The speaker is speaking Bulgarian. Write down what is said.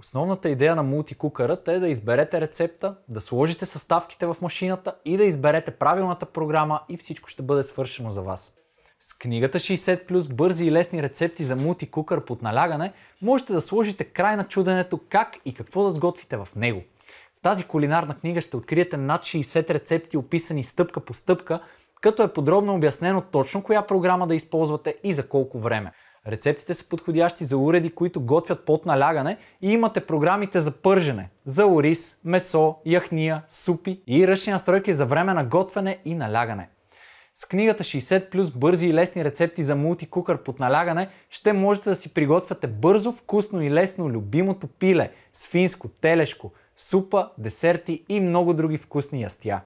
Основната идея на мултикукърът е да изберете рецепта, да сложите съставките в машината и да изберете правилната програма и всичко ще бъде свършено за вас. С книгата 60 плюс бързи и лесни рецепти за мултикукър под налягане можете да сложите край на чуденето как и какво да сготвите в него. В тази кулинарна книга ще откриете над 60 рецепти, описани стъпка по стъпка, като е подробно обяснено точно коя програма да използвате и за колко време. Рецептите са подходящи за уреди, които готвят под налягане и имате програмите за пържене, за ориз, месо, яхния, супи и ръчни настройки за време на готвене и налягане. С книгата 60 плюс бързи и лесни рецепти за мултикукър под налягане ще можете да си приготвяте бързо, вкусно и лесно любимото пиле, свинско, телешко, супа, десерти и много други вкусни ястия.